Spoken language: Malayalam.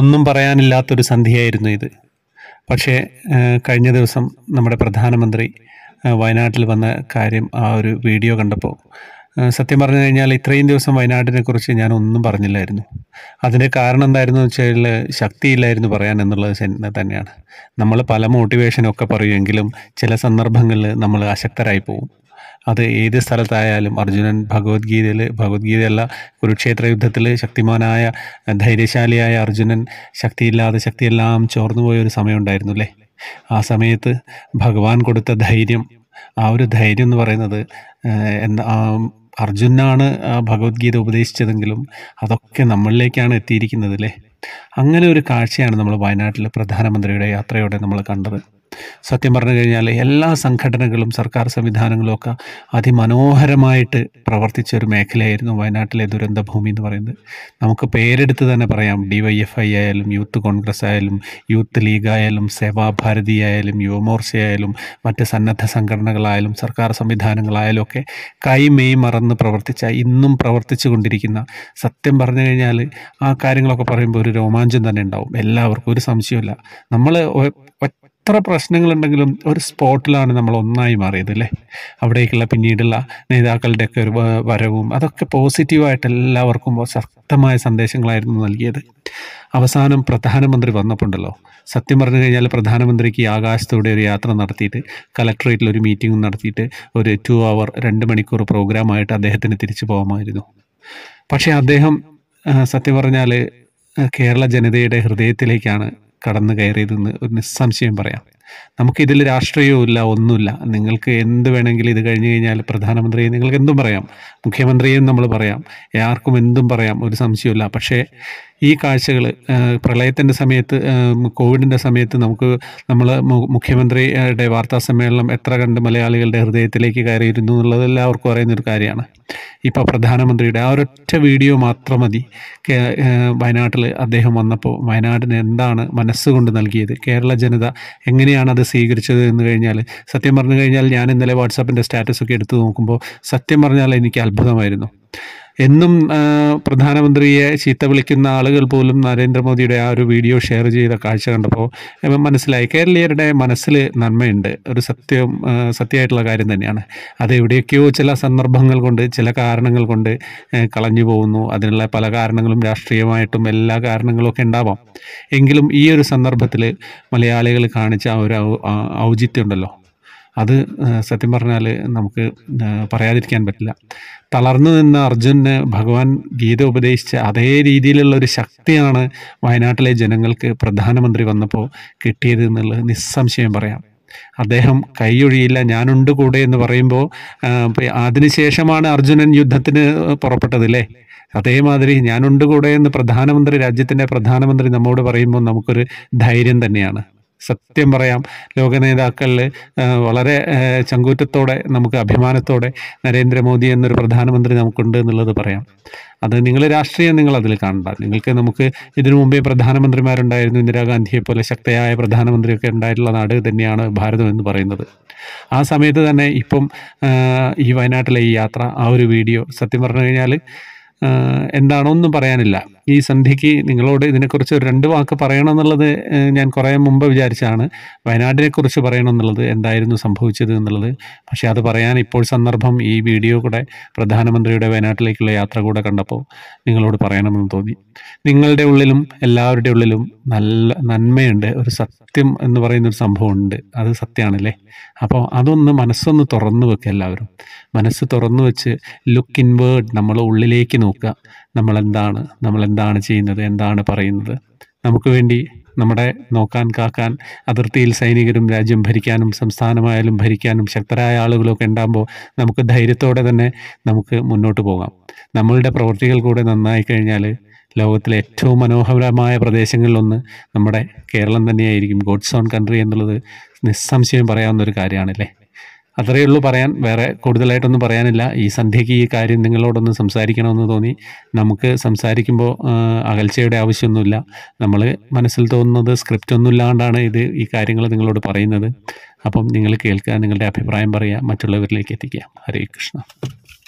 ഒന്നും പറയാനില്ലാത്തൊരു സന്ധ്യയായിരുന്നു ഇത് പക്ഷേ കഴിഞ്ഞ ദിവസം നമ്മുടെ പ്രധാനമന്ത്രി വയനാട്ടിൽ വന്ന കാര്യം ആ ഒരു വീഡിയോ കണ്ടപ്പോൾ സത്യം പറഞ്ഞു കഴിഞ്ഞാൽ ഇത്രയും ദിവസം വയനാടിനെ കുറിച്ച് ഞാൻ ഒന്നും പറഞ്ഞില്ലായിരുന്നു അതിൻ്റെ കാരണം എന്തായിരുന്നു വെച്ചാൽ ശക്തിയില്ലായിരുന്നു പറയാൻ എന്നുള്ളത് തന്നെയാണ് നമ്മൾ പല മോട്ടിവേഷനൊക്കെ പറയുമെങ്കിലും ചില സന്ദർഭങ്ങളിൽ നമ്മൾ അശക്തരായി പോകും അത് ഏത് സ്ഥലത്തായാലും അർജുനൻ ഭഗവത്ഗീതയിൽ ഭഗവത്ഗീതയല്ല കുരുക്ഷേത്ര യുദ്ധത്തിൽ ശക്തിമാനായ ധൈര്യശാലിയായ അർജുനൻ ശക്തിയില്ലാതെ ശക്തിയെല്ലാം ചോർന്നുപോയ ഒരു സമയമുണ്ടായിരുന്നു അല്ലേ ആ സമയത്ത് ഭഗവാൻ കൊടുത്ത ധൈര്യം ആ ഒരു ധൈര്യം എന്ന് പറയുന്നത് എന്താ അർജുനാണ് ഭഗവത്ഗീത ഉപദേശിച്ചതെങ്കിലും അതൊക്കെ നമ്മളിലേക്കാണ് എത്തിയിരിക്കുന്നത് അല്ലേ അങ്ങനെ ഒരു കാഴ്ചയാണ് നമ്മൾ വയനാട്ടിൽ പ്രധാനമന്ത്രിയുടെ യാത്രയോടെ നമ്മൾ കണ്ടത് സത്യം പറഞ്ഞു കഴിഞ്ഞാൽ എല്ലാ സംഘടനകളും സർക്കാർ സംവിധാനങ്ങളും ഒക്കെ അതിമനോഹരമായിട്ട് പ്രവർത്തിച്ച ഒരു മേഖലയായിരുന്നു വയനാട്ടിലെ ദുരന്തഭൂമി എന്ന് പറയുന്നത് നമുക്ക് പേരെടുത്ത് തന്നെ പറയാം ഡി വൈ എഫ് ഐ ആയാലും യൂത്ത് കോൺഗ്രസ് ആയാലും യൂത്ത് ലീഗ് ആയാലും സേവാഭാരതി ആയാലും യുവമോർച്ചയായാലും മറ്റ് സന്നദ്ധ സംഘടനകളായാലും സർക്കാർ സംവിധാനങ്ങളായാലും ഒക്കെ കൈമേയ് മറന്ന് പ്രവർത്തിച്ച ഇന്നും പ്രവർത്തിച്ചു കൊണ്ടിരിക്കുന്ന സത്യം പറഞ്ഞു കഴിഞ്ഞാൽ ആ കാര്യങ്ങളൊക്കെ പറയുമ്പോൾ ഒരു രോമാഞ്ചം തന്നെ ഉണ്ടാവും എല്ലാവർക്കും ഒരു സംശയമില്ല നമ്മൾ എത്ര പ്രശ്നങ്ങളുണ്ടെങ്കിലും ഒരു സ്പോട്ടിലാണ് നമ്മൾ ഒന്നായി മാറിയത് അല്ലേ അവിടേക്കുള്ള പിന്നീടുള്ള നേതാക്കളുടെയൊക്കെ ഒരു വരവും അതൊക്കെ പോസിറ്റീവായിട്ട് എല്ലാവർക്കും ശക്തമായ സന്ദേശങ്ങളായിരുന്നു നൽകിയത് അവസാനം പ്രധാനമന്ത്രി വന്നപ്പോണ്ടല്ലോ സത്യം പറഞ്ഞു കഴിഞ്ഞാൽ പ്രധാനമന്ത്രിക്ക് ആകാശത്തോടെ ഒരു യാത്ര നടത്തിയിട്ട് കലക്ടറേറ്റിൽ ഒരു മീറ്റിംഗ് നടത്തിയിട്ട് ഒരു ടു അവർ രണ്ട് മണിക്കൂർ പ്രോഗ്രാമായിട്ട് അദ്ദേഹത്തിന് തിരിച്ചു പോകാമായിരുന്നു പക്ഷേ അദ്ദേഹം സത്യം പറഞ്ഞാൽ കേരള ജനതയുടെ ഹൃദയത്തിലേക്കാണ് കടന്നു കയറിയതെന്ന് ഒരു നിസ്സംശയം പറയാം ഇതിൽ രാഷ്ട്രീയവും ഇല്ല ഒന്നുമില്ല നിങ്ങൾക്ക് എന്ത് വേണമെങ്കിലും ഇത് കഴിഞ്ഞ് കഴിഞ്ഞാൽ പ്രധാനമന്ത്രിയെ നിങ്ങൾക്ക് എന്തും പറയാം മുഖ്യമന്ത്രിയെയും നമ്മൾ പറയാം ആർക്കും എന്തും പറയാം ഒരു സംശയമില്ല പക്ഷേ ഈ കാഴ്ചകൾ പ്രളയത്തിൻ്റെ സമയത്ത് കോവിഡിൻ്റെ സമയത്ത് നമുക്ക് നമ്മൾ മുഖ്യമന്ത്രിയുടെ വാർത്താ സമ്മേളനം എത്ര കണ്ട് മലയാളികളുടെ ഹൃദയത്തിലേക്ക് കയറിയിരുന്നു എന്നുള്ളത് എല്ലാവർക്കും അറിയുന്നൊരു കാര്യമാണ് ഇപ്പോൾ പ്രധാനമന്ത്രിയുടെ ആ ഒരൊറ്റ വീഡിയോ മാത്രം മതി വയനാട്ടിൽ അദ്ദേഹം വന്നപ്പോൾ വയനാടിന് എന്താണ് മനസ്സുകൊണ്ട് നൽകിയത് കേരള ജനത എങ്ങനെയാണ് എങ്ങനെയാണ് അത് സ്വീകരിച്ചത് എന്ന് കഴിഞ്ഞാൽ സത്യം പറഞ്ഞു കഴിഞ്ഞാൽ ഞാൻ ഇന്നലെ വാട്സാപ്പിൻ്റെ സ്റ്റാറ്റസൊക്കെ എടുത്ത് നോക്കുമ്പോൾ സത്യം പറഞ്ഞാൽ എനിക്ക് അത്ഭുതമായിരുന്നു എന്നും പ്രധാനമന്ത്രിയെ ചീത്ത വിളിക്കുന്ന ആളുകൾ പോലും നരേന്ദ്രമോദിയുടെ ആ ഒരു വീഡിയോ ഷെയർ ചെയ്ത കാഴ്ച കണ്ടപ്പോൾ മനസ്സിലായി കേരളീയരുടെ മനസ്സിൽ നന്മയുണ്ട് ഒരു സത്യം സത്യമായിട്ടുള്ള കാര്യം തന്നെയാണ് അത് എവിടെയൊക്കെയോ ചില സന്ദർഭങ്ങൾ കൊണ്ട് ചില കാരണങ്ങൾ കൊണ്ട് കളഞ്ഞു പോകുന്നു അതിനുള്ള പല കാരണങ്ങളും രാഷ്ട്രീയമായിട്ടും എല്ലാ കാരണങ്ങളും ഒക്കെ ഉണ്ടാവാം എങ്കിലും ഈ ഒരു സന്ദർഭത്തിൽ മലയാളികൾ കാണിച്ച ഒരു ഒരു ഔചിത്യമുണ്ടല്ലോ അത് സത്യം പറഞ്ഞാൽ നമുക്ക് പറയാതിരിക്കാൻ പറ്റില്ല തളർന്നു നിന്ന അർജുനന് ഭഗവാൻ ഗീത ഉപദേശിച്ച അതേ രീതിയിലുള്ള ഒരു ശക്തിയാണ് വയനാട്ടിലെ ജനങ്ങൾക്ക് പ്രധാനമന്ത്രി വന്നപ്പോൾ കിട്ടിയത് എന്നുള്ളത് നിസ്സംശയം പറയാം അദ്ദേഹം കൈയൊഴിയില്ല ഞാനുണ്ട് കൂടെ എന്ന് പറയുമ്പോൾ അതിനുശേഷമാണ് അർജുനൻ യുദ്ധത്തിന് പുറപ്പെട്ടതല്ലേ അതേമാതിരി ഞാനുണ്ട് കൂടെ എന്ന് പ്രധാനമന്ത്രി രാജ്യത്തിൻ്റെ പ്രധാനമന്ത്രി നമ്മോട് പറയുമ്പോൾ നമുക്കൊരു ധൈര്യം തന്നെയാണ് സത്യം പറയാം ലോക നേതാക്കളിൽ വളരെ ചങ്കൂറ്റത്തോടെ നമുക്ക് അഭിമാനത്തോടെ നരേന്ദ്രമോദി എന്നൊരു പ്രധാനമന്ത്രി നമുക്കുണ്ട് എന്നുള്ളത് പറയാം അത് നിങ്ങൾ രാഷ്ട്രീയം നിങ്ങൾ അതിൽ കാണണ്ട നിങ്ങൾക്ക് നമുക്ക് ഇതിനു മുമ്പേ പ്രധാനമന്ത്രിമാരുണ്ടായിരുന്നു ഇന്ദിരാഗാന്ധിയെ പോലെ ശക്തയായ പ്രധാനമന്ത്രിയൊക്കെ ഉണ്ടായിട്ടുള്ള നാട് തന്നെയാണ് ഭാരതം എന്ന് പറയുന്നത് ആ സമയത്ത് തന്നെ ഇപ്പം ഈ വയനാട്ടിലെ ഈ യാത്ര ആ ഒരു വീഡിയോ സത്യം പറഞ്ഞു കഴിഞ്ഞാൽ എന്താണോ ഒന്നും പറയാനില്ല ഈ സന്ധ്യയ്ക്ക് നിങ്ങളോട് ഇതിനെക്കുറിച്ച് ഒരു രണ്ട് വാക്ക് പറയണമെന്നുള്ളത് ഞാൻ കുറേ മുമ്പ് വിചാരിച്ചാണ് വയനാടിനെക്കുറിച്ച് പറയണമെന്നുള്ളത് എന്തായിരുന്നു സംഭവിച്ചത് എന്നുള്ളത് പക്ഷേ അത് പറയാൻ ഇപ്പോൾ സന്ദർഭം ഈ വീഡിയോ കൂടെ പ്രധാനമന്ത്രിയുടെ വയനാട്ടിലേക്കുള്ള യാത്ര കൂടെ കണ്ടപ്പോൾ നിങ്ങളോട് പറയണമെന്ന് തോന്നി നിങ്ങളുടെ ഉള്ളിലും എല്ലാവരുടെ ഉള്ളിലും നല്ല നന്മയുണ്ട് ഒരു സത്യം എന്ന് പറയുന്ന ഒരു സംഭവമുണ്ട് അത് സത്യമാണല്ലേ അപ്പോൾ അതൊന്ന് മനസ്സൊന്ന് തുറന്നു വെക്കുക എല്ലാവരും മനസ്സ് തുറന്നു വെച്ച് ലുക്ക് ഇൻവേർഡ് നമ്മൾ ഉള്ളിലേക്ക് നോക്കുക നമ്മളെന്താണ് നമ്മളെന്താണ് എന്താണ് ചെയ്യുന്നത് എന്താണ് പറയുന്നത് നമുക്ക് വേണ്ടി നമ്മുടെ നോക്കാൻ കാക്കാൻ അതിർത്തിയിൽ സൈനികരും രാജ്യം ഭരിക്കാനും സംസ്ഥാനമായാലും ഭരിക്കാനും ശക്തരായ ആളുകളൊക്കെ ഉണ്ടാകുമ്പോൾ നമുക്ക് ധൈര്യത്തോടെ തന്നെ നമുക്ക് മുന്നോട്ട് പോകാം നമ്മളുടെ പ്രവൃത്തികൾ കൂടെ നന്നായി കഴിഞ്ഞാൽ ലോകത്തിലെ ഏറ്റവും മനോഹരമായ പ്രദേശങ്ങളിലൊന്ന് നമ്മുടെ കേരളം തന്നെയായിരിക്കും ഗോഡ്സ് ഓൺ കൺട്രി എന്നുള്ളത് നിസ്സംശയം പറയാവുന്ന ഒരു കാര്യമാണല്ലേ അത്രയേ ഉള്ളൂ പറയാൻ വേറെ കൂടുതലായിട്ടൊന്നും പറയാനില്ല ഈ സന്ധ്യയ്ക്ക് ഈ കാര്യം നിങ്ങളോടൊന്ന് സംസാരിക്കണമെന്ന് തോന്നി നമുക്ക് സംസാരിക്കുമ്പോൾ അകൽച്ചയുടെ ആവശ്യമൊന്നുമില്ല നമ്മൾ മനസ്സിൽ തോന്നുന്നത് സ്ക്രിപ്റ്റ് ഒന്നും ഇല്ലാണ്ടാണ് ഇത് ഈ കാര്യങ്ങൾ നിങ്ങളോട് പറയുന്നത് അപ്പം നിങ്ങൾ കേൾക്കുക നിങ്ങളുടെ അഭിപ്രായം പറയുക മറ്റുള്ളവരിലേക്ക് എത്തിക്കുക ഹരേ കൃഷ്ണ